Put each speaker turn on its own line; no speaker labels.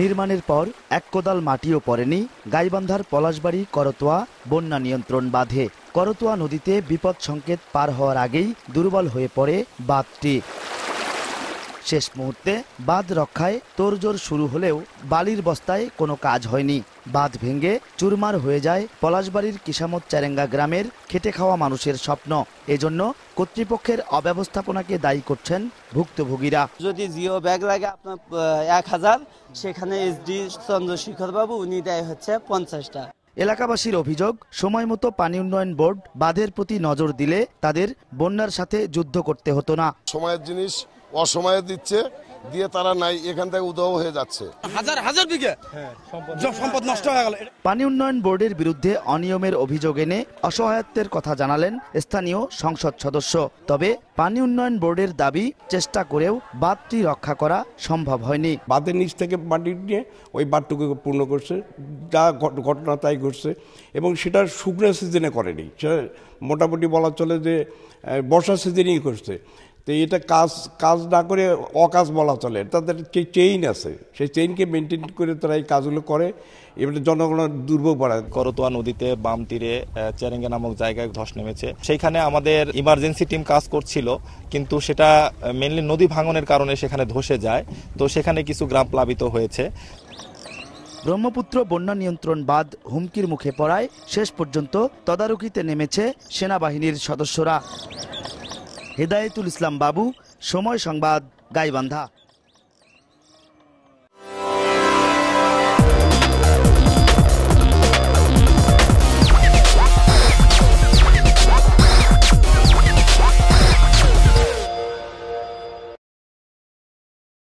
নির্মাণের পর এক কোদাল মাটিও পড়েনি গাইবান্ধার পলাশবাড়ি করতোয়া বন্যা নিয়ন্ত্রণ বাঁধে করতোয়া নদীতে বিপদ সংকেত পার হওয়ার আগেই দুর্বল হয়ে পড়ে বাঁধটি শেষ মুহূর্তে বাঁধ রক্ষায় তোড়জোড় শুরু হলেও বালির বস্তায় কোনো কাজ হয়নি বাঁধ ভেঙে চুরমার হয়ে যায় পলাশবাড়ির কিসামত চ্যারেঙ্গা গ্রামের খেটে খাওয়া মানুষের স্বপ্ন এজন্য কর্তৃপক্ষের অব্যবস্থাপনাকে দায়ী করছেন ভুক্তভোগীরা যদি জিও ব্যাগ লাগে আপনার এক হাজার সেখানে এসডি চন্দ্রশেখর বাবু উনি দেয় হচ্ছে পঞ্চাশটা এলাকাবাসীর অভিযোগ সময় মতো পানি উন্নয়ন বোর্ড বাঁধের প্রতি নজর দিলে তাদের বন্যার সাথে যুদ্ধ করতে হতো না
সময়ের জিনিস অসময়ে দিচ্ছে দিয়ে তারা নাই এখান থেকে উদাহ হয়ে যাচ্ছে হাজার হাজার বিঘে হ্যাঁ, সম্পদ নষ্ট হয়ে গেল
পানি উন্নয়ন বোর্ডের বিরুদ্ধে অনিয়মের অভিযোগ এনে অসহায়ত্বের কথা জানালেন স্থানীয় সংসদ সদস্য তবে পানি উন্নয়ন বোর্ডের দাবি চেষ্টা করেও বাঁধটি রক্ষা করা সম্ভব হয়নি বাঁধের নিচ থেকে মাটি নিয়ে ওই বাঁধটুকু পূর্ণ করছে যা
ঘটনা তাই ঘটছে এবং সেটা শুকনো সিজনে করেনি মোটামুটি বলা চলে যে বর্ষা সিজনেই করছে তো এটা কাজ কাজ না করে অকাজ বলা চলে তাদের চেইন আছে সেই চেইনকে মেনটেন করে তারা এই কাজগুলো করে এবারে জনগণের দুর্ভোগ বাড়ায় করতোয়া নদীতে বাম তীরে চেরেঙ্গে নামক জায়গায় ধস নেমেছে সেইখানে আমাদের ইমার্জেন্সি টিম কাজ করছিল কিন্তু সেটা মেনলি নদী ভাঙনের কারণে সেখানে ধসে
যায় তো সেখানে কিছু গ্রাম প্লাবিত হয়েছে ব্রহ্মপুত্র বন্যা নিয়ন্ত্রণ বাদ হুমকির মুখে পড়ায় শেষ পর্যন্ত তদারকিতে নেমেছে সেনাবাহিনীর সদস্যরা হেদায়তুল ইসলাম বাবু সময় সংবাদ গাইবান্ধা